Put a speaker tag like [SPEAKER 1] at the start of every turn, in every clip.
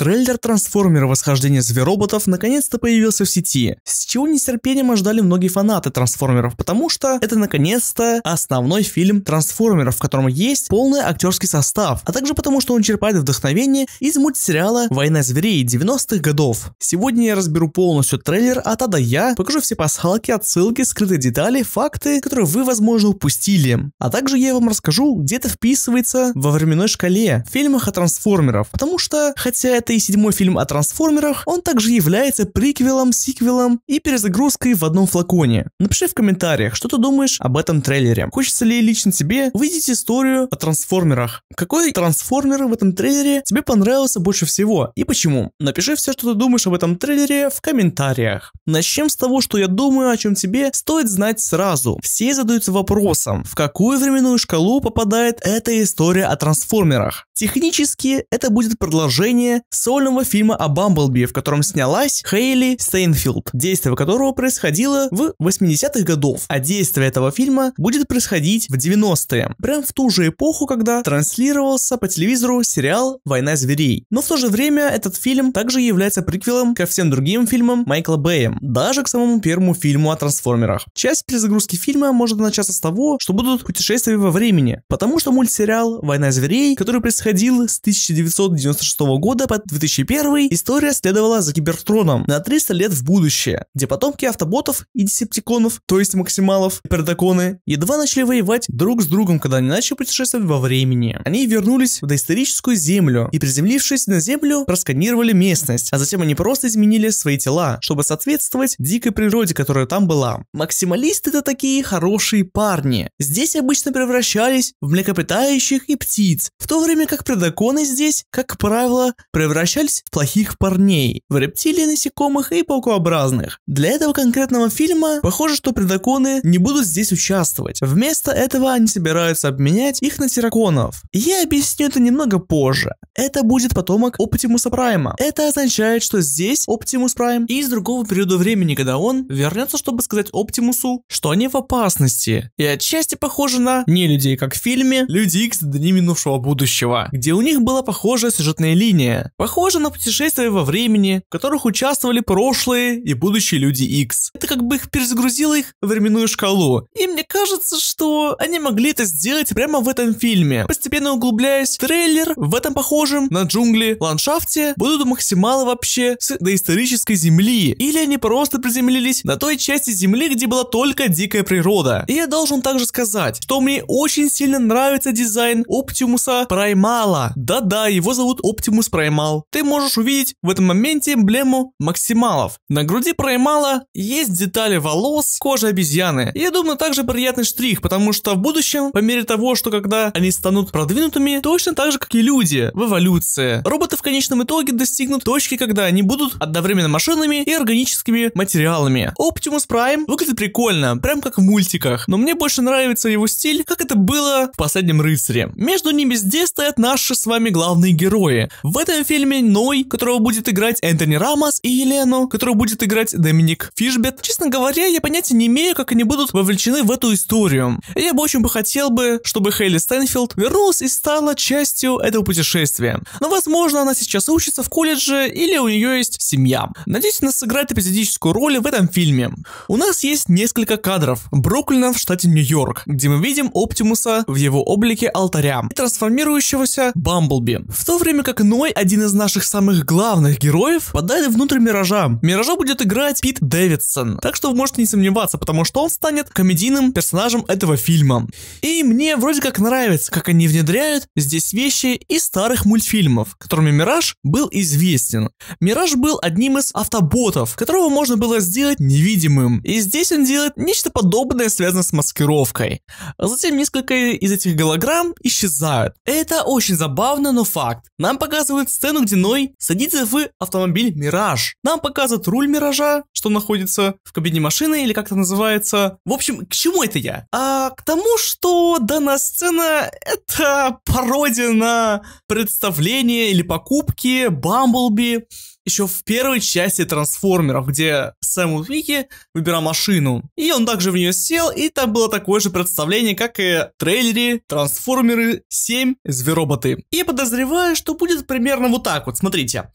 [SPEAKER 1] Трейлер трансформера «Восхождение звероботов» наконец-то появился в сети, с чего нетерпением ожидали многие фанаты трансформеров, потому что это наконец-то основной фильм трансформеров, в котором есть полный актерский состав, а также потому что он черпает вдохновение из мультсериала «Война зверей» 90-х годов. Сегодня я разберу полностью трейлер от А до Я, покажу все пасхалки, отсылки, скрытые детали, факты, которые вы, возможно, упустили. А также я вам расскажу, где это вписывается во временной шкале в фильмах о трансформеров, потому что, хотя это пятый и седьмой фильм о трансформерах, он также является приквелом, сиквелом и перезагрузкой в одном флаконе. Напиши в комментариях, что ты думаешь об этом трейлере. Хочется ли лично тебе увидеть историю о трансформерах? Какой трансформер в этом трейлере тебе понравился больше всего и почему? Напиши все, что ты думаешь об этом трейлере в комментариях. Начнем с того, что я думаю, о чем тебе стоит знать сразу. Все задаются вопросом, в какую временную шкалу попадает эта история о трансформерах. Технически это будет продолжение сольного фильма о Бамблби, в котором снялась Хейли Стейнфилд, действие которого происходило в 80-х годов, а действие этого фильма будет происходить в 90-е, прям в ту же эпоху, когда транслировался по телевизору сериал «Война зверей». Но в то же время этот фильм также является приквелом ко всем другим фильмам Майкла Бэя, даже к самому первому фильму о трансформерах. Часть перезагрузки фильма может начаться с того, что будут путешествия во времени, потому что мультсериал «Война зверей», который происходил с 1996 года по 2001 история следовала за Кибертроном на 300 лет в будущее, где потомки автоботов и десептиконов, то есть максималов и пердаконы, едва начали воевать друг с другом, когда они начали путешествовать во времени. Они вернулись в доисторическую землю и, приземлившись на землю, просканировали местность, а затем они просто изменили свои тела, чтобы соответствовать дикой природе, которая там была. Максималисты это такие хорошие парни. Здесь обычно превращались в млекопитающих и птиц, в то время как предаконы здесь, как правило, превращались превращались в плохих парней, в рептилий, насекомых и паукообразных. Для этого конкретного фильма похоже, что предаконы не будут здесь участвовать. Вместо этого они собираются обменять их на тираконов. Я объясню это немного позже. Это будет потомок Оптимуса Прайма. Это означает, что здесь Оптимус Прайм из другого периода времени, когда он вернется, чтобы сказать Оптимусу, что они в опасности. И отчасти похоже на не людей, как в фильме Люди Икс Дни минувшего будущего, где у них была похожая сюжетная линия. Похоже на путешествия во времени, в которых участвовали прошлые и будущие люди X. Это как бы их перезагрузило их временную шкалу. И мне кажется, что они могли это сделать прямо в этом фильме. Постепенно углубляясь, трейлер в этом похожем на джунгли ландшафте будут максималы вообще с доисторической земли. Или они просто приземлились на той части земли, где была только дикая природа. И я должен также сказать, что мне очень сильно нравится дизайн Оптимуса Праймала. Да-да, его зовут Оптимус Праймал максимал. Ты можешь увидеть в этом моменте эмблему максималов. На груди праймала есть детали волос, кожи обезьяны. И я думаю, также приятный штрих, потому что в будущем, по мере того, что когда они станут продвинутыми, точно так же, как и люди, в эволюции. Роботы в конечном итоге достигнут точки, когда они будут одновременно машинами и органическими материалами. Optimus Prime выглядит прикольно, прям как в мультиках, но мне больше нравится его стиль, как это было в последнем рыцаре. Между ними здесь стоят наши с вами главные герои. В этом фильме фильме Ной, которого будет играть Энтони Рамос, и Елену, которого будет играть Доминик Фишбет. Честно говоря, я понятия не имею, как они будут вовлечены в эту историю. я бы очень бы хотел бы, чтобы Хейли Стэнфилд вернулась и стала частью этого путешествия. Но, возможно, она сейчас учится в колледже или у нее есть семья. Надеюсь, она сыграет эпизодическую роль в этом фильме. У нас есть несколько кадров Бруклина в штате Нью-Йорк, где мы видим Оптимуса в его облике алтаря и трансформирующегося Бамблби. В то время как Ной один из из наших самых главных героев подает внутрь Миража. Миража будет играть Пит Дэвидсон, так что вы можете не сомневаться, потому что он станет комедийным персонажем этого фильма. И мне вроде как нравится, как они внедряют здесь вещи из старых мультфильмов, которыми Мираж был известен. Мираж был одним из автоботов, которого можно было сделать невидимым, и здесь он делает нечто подобное, связанное с маскировкой. затем несколько из этих голограмм исчезают. Это очень забавно, но факт. Нам показывают сцену Ребенок садится в автомобиль Мираж. Нам показывают руль Миража, что находится в кабине машины или как это называется. В общем, к чему это я? А к тому, что данная сцена это пародия на представление или покупки Бамблби еще в первой части Трансформеров, где Сэм Уикки выбирал машину, и он также в нее сел, и там было такое же представление, как и в трейлере Трансформеры 7 Звероботы. И я подозреваю, что будет примерно вот так вот, смотрите.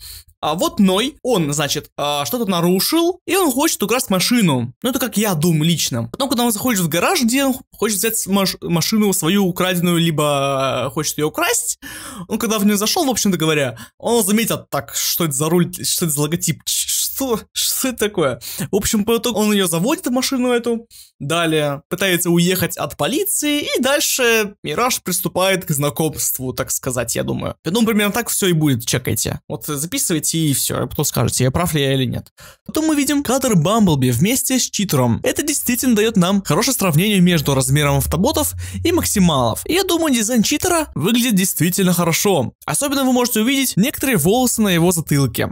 [SPEAKER 1] А вот Ной, он, значит, а, что-то нарушил, и он хочет украсть машину. Ну, это как я думаю лично. Потом, когда он заходит в гараж, где он хочет взять маш- машину свою украденную, либо а, хочет ее украсть, он когда в нее зашел, в общем-то говоря, он заметил, так, что это за руль, что это за логотип, что? Что это такое? В общем, по итогу он ее заводит в машину эту, далее пытается уехать от полиции, и дальше Мираж приступает к знакомству, так сказать, я думаю. Я думаю, примерно так все и будет, чекайте. Вот записывайте и все, а потом скажете, я прав ли я или нет. Потом мы видим кадр Бамблби вместе с читером. Это действительно дает нам хорошее сравнение между размером автоботов и максималов. И я думаю, дизайн читера выглядит действительно хорошо. Особенно вы можете увидеть некоторые волосы на его затылке.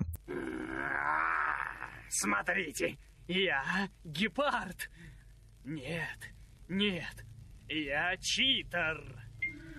[SPEAKER 1] Смотрите, я гепард. Нет, нет, я читер.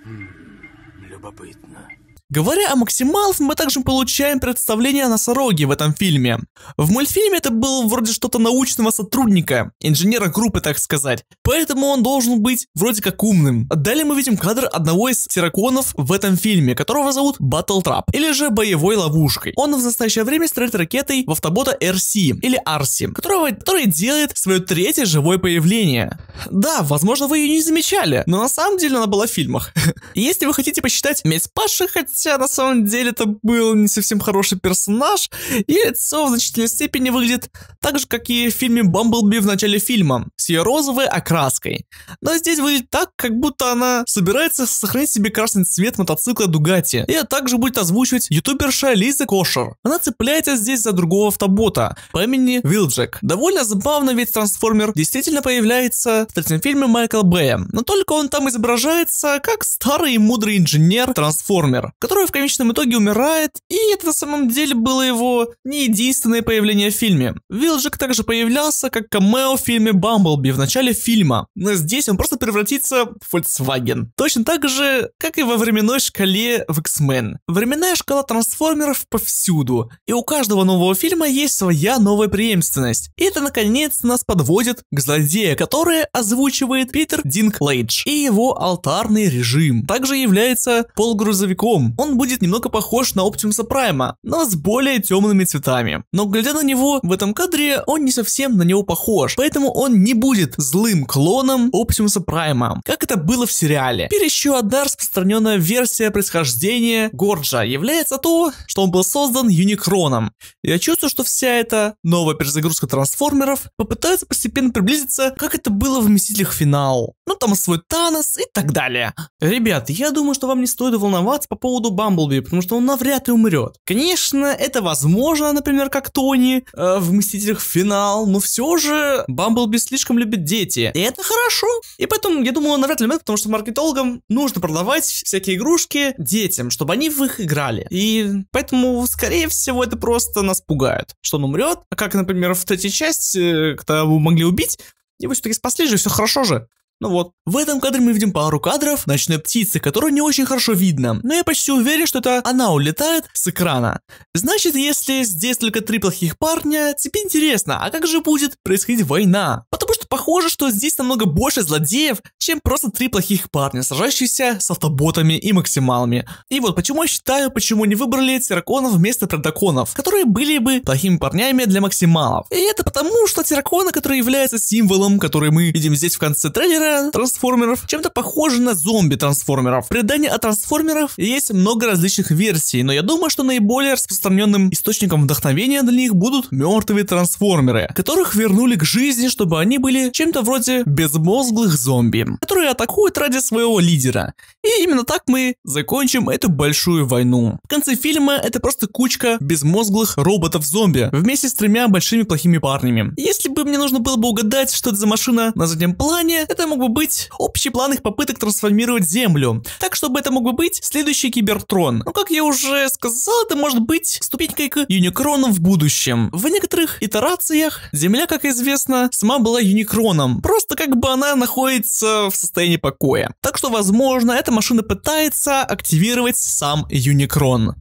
[SPEAKER 1] Хм, любопытно. Говоря о максималов, мы также получаем представление о носороге в этом фильме. В мультфильме это был вроде что-то научного сотрудника, инженера группы, так сказать. Поэтому он должен быть вроде как умным. Далее мы видим кадр одного из Тираконов в этом фильме, которого зовут Battle Trap, или же боевой ловушкой. Он в настоящее время стреляет ракетой в автобота RC, или Арси, которого, который делает свое третье живое появление. Да, возможно, вы ее не замечали, но на самом деле она была в фильмах. Если вы хотите посчитать месть падших, хотя на самом деле это был не совсем хороший персонаж, и лицо в значительной степени выглядит так же, как и в фильме «Бамблби» в начале фильма, с ее розовой окраской. Но здесь выглядит так, как будто она собирается сохранить себе красный цвет мотоцикла Дугати. И также будет озвучивать ютуберша Лиза Кошер. Она цепляется здесь за другого автобота по имени Вилджек. Довольно забавно, ведь трансформер действительно появляется в третьем фильме Майкла Бэя, но только он там изображается как старый и мудрый инженер-трансформер, которая в конечном итоге умирает, и это на самом деле было его не единственное появление в фильме. Вилджик также появлялся как камео в фильме Бамблби в начале фильма, но здесь он просто превратится в Volkswagen. Точно так же, как и во временной шкале в X-Men. Временная шкала трансформеров повсюду, и у каждого нового фильма есть своя новая преемственность. И это наконец нас подводит к злодею, которое озвучивает Питер Динклейдж и его алтарный режим. Также является полгрузовиком, он будет немного похож на Оптимуса Прайма, но с более темными цветами. Но глядя на него в этом кадре, он не совсем на него похож, поэтому он не будет злым клоном Оптимуса Прайма, как это было в сериале. Теперь еще одна распространенная версия происхождения Горджа является то, что он был создан Юникроном. Я чувствую, что вся эта новая перезагрузка трансформеров попытается постепенно приблизиться, как это было в Мстителях Финал. Ну там свой Танос и так далее. Ребят, я думаю, что вам не стоит волноваться по поводу поводу Бамблби, потому что он навряд ли умрет. Конечно, это возможно, например, как Тони э, в «Мстителях. Финал», но все же Бамблби слишком любит дети, и это хорошо. И поэтому, я думаю, он навряд ли умрет, потому что маркетологам нужно продавать всякие игрушки детям, чтобы они в их играли. И поэтому, скорее всего, это просто нас пугает, что он умрет, А как, например, в третьей части, э, когда его могли убить, его все-таки спасли же, все хорошо же. Ну вот. В этом кадре мы видим пару кадров ночной птицы, которую не очень хорошо видно, но я почти уверен, что это она улетает с экрана. Значит, если здесь только три плохих парня, тебе интересно, а как же будет происходить война? Потому Похоже, что здесь намного больше злодеев, чем просто три плохих парня, сражающиеся с автоботами и максималами. И вот почему я считаю, почему не выбрали тираконов вместо протоконов, которые были бы плохими парнями для максималов. И это потому, что тираконы, которые являются символом, который мы видим здесь в конце трейлера трансформеров, чем-то похожи на зомби-трансформеров. Предание о трансформеров есть много различных версий, но я думаю, что наиболее распространенным источником вдохновения для них будут мертвые трансформеры, которых вернули к жизни, чтобы они были чем-то вроде безмозглых зомби, которые атакуют ради своего лидера. И именно так мы закончим эту большую войну. В конце фильма это просто кучка безмозглых роботов-зомби вместе с тремя большими плохими парнями. Если бы мне нужно было бы угадать, что это за машина на заднем плане, это мог бы быть общий план их попыток трансформировать Землю. Так, чтобы это мог бы быть следующий Кибертрон. Но, ну, как я уже сказал, это может быть ступенькой к Юникрону в будущем. В некоторых итерациях Земля, как известно, сама была Юникрон Микроном, просто как бы она находится в состоянии покоя. Так что, возможно, эта машина пытается активировать сам Юникрон.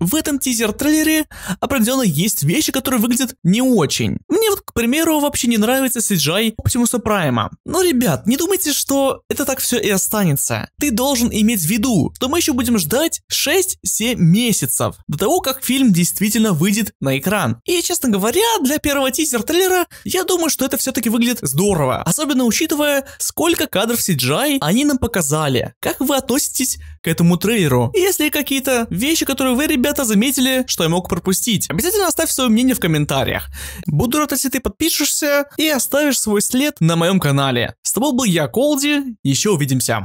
[SPEAKER 1] В этом тизер-трейлере определенно есть вещи, которые выглядят не очень. Мне вот примеру, вообще не нравится CGI Оптимуса Прайма. Но, ребят, не думайте, что это так все и останется. Ты должен иметь в виду, что мы еще будем ждать 6-7 месяцев до того, как фильм действительно выйдет на экран. И, честно говоря, для первого тизер-трейлера, я думаю, что это все-таки выглядит здорово. Особенно учитывая, сколько кадров CGI они нам показали. Как вы относитесь к этому трейлеру? И если какие-то вещи, которые вы, ребята, заметили, что я мог пропустить, обязательно оставь свое мнение в комментариях. Буду рад, если ты подпишешься и оставишь свой след на моем канале. С тобой был я, Колди, еще увидимся.